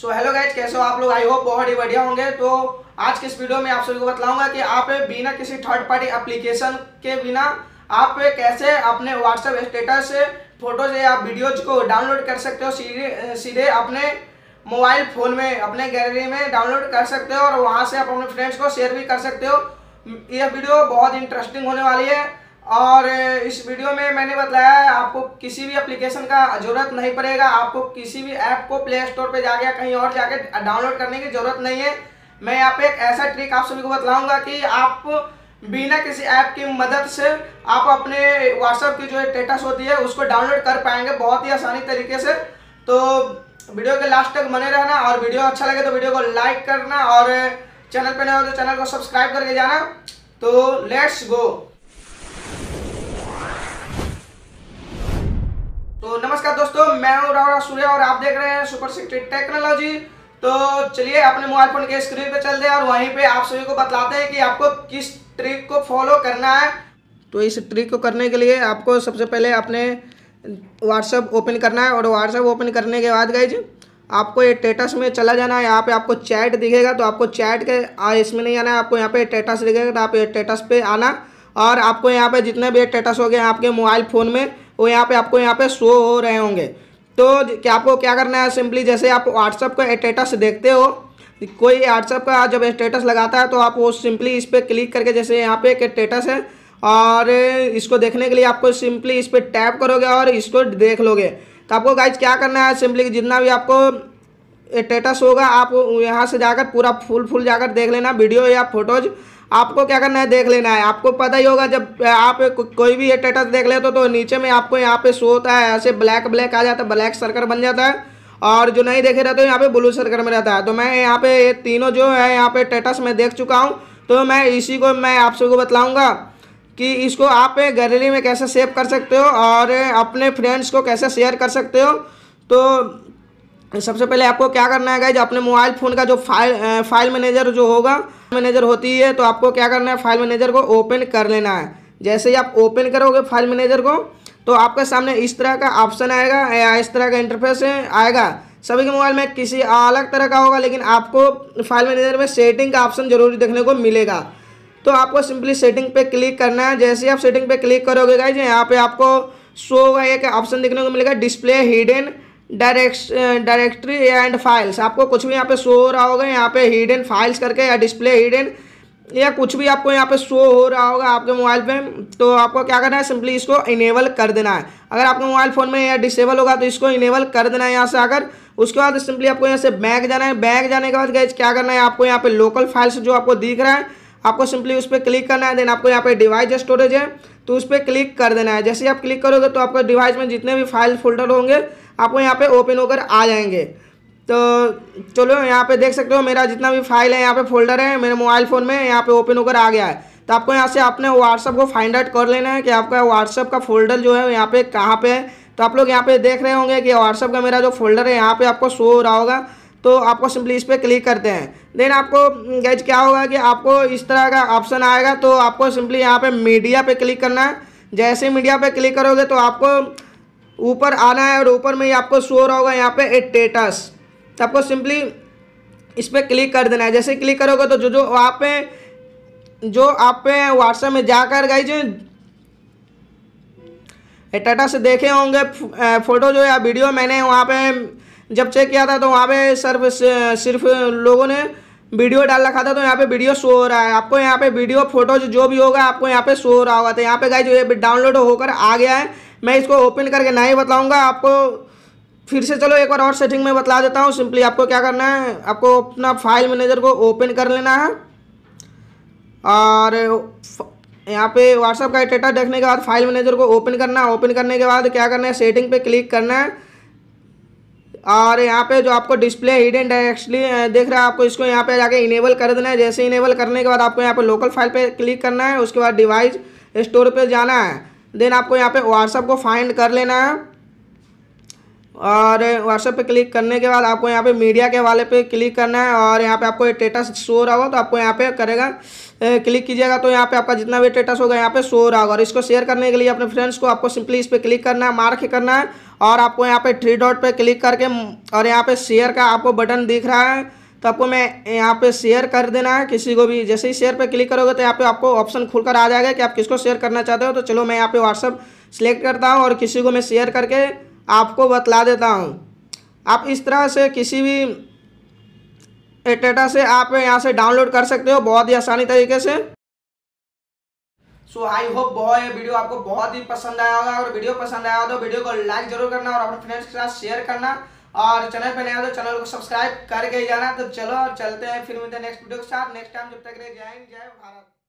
so hello guys कैसे हो आप लोग आई होप बहुत ही बढ़िया होंगे तो आज के इस वीडियो में आप सभी को बताऊंगा कि आप बिना किसी थर्ड पार्टी एप्लीकेशन के बिना आप कैसे अपने व्हाट्सएप स्टेटस फोटोज या वीडियोज को डाउनलोड कर सकते हो सीधे सीधे अपने मोबाइल फ़ोन में अपने गैलरी में डाउनलोड कर सकते हो और वहाँ से आप अपने फ्रेंड्स को शेयर भी कर सकते हो यह वीडियो बहुत इंटरेस्टिंग होने वाली है और इस वीडियो में मैंने बताया है आपको किसी भी एप्लीकेशन का जरूरत नहीं पड़ेगा आपको किसी भी ऐप को प्ले स्टोर पर जाके या कहीं और जाके डाउनलोड करने की ज़रूरत नहीं है मैं यहाँ पे एक ऐसा ट्रिक आप सभी को बतलाऊंगा कि आप बिना किसी ऐप की मदद से आप अपने व्हाट्सएप की जो स्टेटस होती है उसको डाउनलोड कर पाएंगे बहुत ही आसानी तरीके से तो वीडियो के लास्ट तक बने रहना और वीडियो अच्छा लगे तो वीडियो को लाइक करना और चैनल पर नहीं हो तो चैनल को सब्सक्राइब करके जाना तो लेट्स गो तो नमस्कार दोस्तों मैं हूं राव सूर्य और आप देख रहे हैं सुपर सीक्रेट टेक्नोलॉजी तो चलिए अपने मोबाइल फोन के स्क्रीन पे चलते हैं और वहीं पे आप सभी को बतलाते हैं कि आपको किस ट्रिक को फॉलो करना है तो इस ट्रिक को करने के लिए आपको सबसे पहले अपने व्हाट्सएप ओपन करना है और व्हाट्सएप ओपन करने के बाद गई आपको ये टेटस में चला जाना है यहाँ पे आपको चैट दिखेगा तो आपको चैट के आ, इसमें नहीं आना है आपको यहाँ पे टेटस दिखेगा तो आप ये टेटस पे आना और आपको यहाँ पे जितने भी टेटस हो गए आपके मोबाइल फ़ोन में वो यहाँ पे आपको यहाँ पे शो हो रहे होंगे तो क्या आपको क्या करना है सिंपली जैसे आप व्हाट्सअप का स्टेटस देखते हो कोई व्हाट्सअप का जब स्टेटस लगाता है तो आप वो सिंपली इस पर क्लिक करके जैसे यहाँ पे एक स्टेटस है और इसको देखने के लिए आपको सिंपली इस पर टैप करोगे और इसको देख लोगे तो आपको गाइज क्या करना है सिंपली जितना भी आपको स्टेटस होगा आप यहाँ से जाकर पूरा फुल फुल जाकर देख लेना वीडियो या फोटोज़ आपको क्या करना है देख लेना है आपको पता ही होगा जब आप कोई भी स्टेटस देख लेते हो तो नीचे में आपको यहाँ पे शो होता है ऐसे ब्लैक ब्लैक आ जाता है ब्लैक सर्कल बन जाता है और जो नहीं देखे रहते हो यहाँ पे ब्लू सर्कल में रहता है तो मैं यहाँ पे ये तीनों जो है यहाँ पे स्टेटस मैं देख चुका हूँ तो मैं इसी को मैं आप सबको बतलाऊँगा कि इसको आप गैलरी में कैसे सेव कर सकते हो और अपने फ्रेंड्स को कैसे शेयर कर सकते हो तो तो सबसे पहले आपको क्या करना है गाइज अपने मोबाइल फ़ोन का जो फाइल फाइल मैनेजर जो होगा मैनेजर होती है तो आपको क्या करना है फाइल मैनेजर को ओपन कर लेना है जैसे ही आप ओपन करोगे फाइल मैनेजर को तो आपके सामने इस तरह का ऑप्शन आएगा या इस तरह का इंटरफेस आएगा सभी के मोबाइल में किसी अलग तरह का होगा लेकिन आपको फाइल मैनेजर में सेटिंग का ऑप्शन जरूरी देखने को मिलेगा तो आपको सिंपली सेटिंग पे क्लिक करना है जैसे ही आप सेटिंग पे क्लिक करोगे गाइज यहाँ पे आपको शो होगा एक ऑप्शन देखने को मिलेगा display hidden direct directory and files आपको कुछ भी यहाँ पे शो हो रहा होगा यहाँ पे हिडन फाइल्स करके या डिस्प्ले हिडन या कुछ भी आपको यहाँ पे शो हो रहा होगा आपके मोबाइल पे तो आपको क्या करना है सिंपली इसको इनेबल कर देना है अगर आपके मोबाइल फ़ोन में या डिसेबल होगा तो इसको इनेबल कर देना है यहाँ से आकर उसके बाद सिंपली आपको यहाँ से बैग जाना है बैग जाने के बाद गैज क्या करना है आपको यहाँ पे लोकल फाइल्स जो आपको दिख रहा है आपको सिंपली उस पर क्लिक करना है देन आपको यहाँ पे डिवाइस स्टोरेज है तो उस पर क्लिक कर देना है जैसे आप क्लिक करोगे तो आपका डिवाइस में जितने भी फाइल फोल्डर होंगे आपको यहाँ पे ओपन होकर आ जाएंगे तो चलो यहाँ पे देख सकते हो मेरा जितना भी फाइल है यहाँ पे फोल्डर है मेरे मोबाइल फ़ोन में यहाँ पे ओपन होकर आ गया है तो आपको यहाँ से आपने व्हाट्सअप को फाइंड आउट कर लेना है कि आपका व्हाट्सअप का फोल्डर जो है यहाँ पे कहाँ पे है तो आप लोग यहाँ पे देख रहे होंगे कि व्हाट्सअप का मेरा जो फोल्डर है यहाँ पर आपको शो हो रहा होगा तो आपको सिंपली इस पर क्लिक करते हैं देन आपको गैज क्या होगा कि आपको इस तरह का ऑप्शन आएगा तो आपको सिंपली यहाँ पे मीडिया पे क्लिक करना है जैसे मीडिया पे क्लिक करोगे तो आपको ऊपर आना है और ऊपर में ही आपको शो रहा होगा यहाँ पे स्टेटस तो आपको सिंपली इस पर क्लिक कर देना है जैसे क्लिक करोगे तो जो जो आप पे जो आप पे व्हाट्सएप में जाकर गाइज स्टेटस देखे होंगे फ़ोटो जो या वीडियो मैंने वहाँ पे जब चेक किया था तो वहाँ पे सिर्फ सिर्फ लोगों ने वीडियो डाल रखा था तो यहाँ पे वीडियो शो हो रहा है आपको यहाँ पे वीडियो फोटो जो भी होगा आपको यहाँ पे शो हो रहा होगा तो यहाँ पे गाइज डाउनलोड होकर आ गया है मैं इसको ओपन करके ना ही बताऊँगा आपको फिर से चलो एक बार और सेटिंग में बता देता हूँ सिंपली आपको क्या करना है आपको अपना फाइल मैनेजर को ओपन कर लेना है और यहाँ पे व्हाट्सअप का डेटा देखने के बाद फाइल मैनेजर को ओपन करना है ओपन करने के बाद क्या करना है सेटिंग पे क्लिक करना है और यहाँ पे जो आपको डिस्प्ले हिडन डायरेक्टली देख रहा है आपको इसको यहाँ पे जाके इनेबल कर देना है जैसे इनेबल करने के बाद आपको यहाँ पे लोकल फाइल पे क्लिक करना है उसके बाद डिवाइस स्टोर पे जाना है देन आपको यहाँ पे व्हाट्सअप को फाइंड कर लेना है और व्हाट्सएप पे क्लिक करने के बाद आपको यहाँ पे मीडिया के वाले पे क्लिक करना है और यहाँ पे आपको स्टेटस शो रहा होगा तो आपको यहाँ पे करेगा क्लिक कीजिएगा तो यहाँ पे आपका जितना भी स्टेटस होगा यहाँ पे शो रहा होगा और इसको शेयर करने के लिए अपने फ्रेंड्स को आपको सिंपली इस पर क्लिक करना है मार्क करना है और आपको यहाँ पर थ्री डॉट पर क्लिक करके और यहाँ पर शेयर का आपको बटन दिख रहा है तो आपको मैं यहाँ पे शेयर कर देना है किसी को भी जैसे ही शेयर पे क्लिक करोगे तो यहाँ पे आपको ऑप्शन खुलकर आ जाएगा कि आप किसको शेयर करना चाहते हो तो चलो मैं यहाँ पे व्हाट्सअप सेलेक्ट करता हूँ और किसी को मैं शेयर करके आपको बतला देता हूँ आप इस तरह से किसी भी डेटा से आप यहाँ से डाउनलोड कर सकते हो बहुत ही आसानी तरीके से सो आई होप बहुत ये वीडियो आपको बहुत ही पसंद आया होगा अगर वीडियो पसंद आया हो तो वीडियो को लाइक जरूर करना और अपने फ्रेंड्स के साथ शेयर करना और चैनल पर नया तो चैनल को सब्सक्राइब करके जाना तो चलो और चलते हैं फिर मिलते हैं नेक्स्ट वीडियो के साथ नेक्स्ट टाइम जब तक रहे जय हिंद जय भारत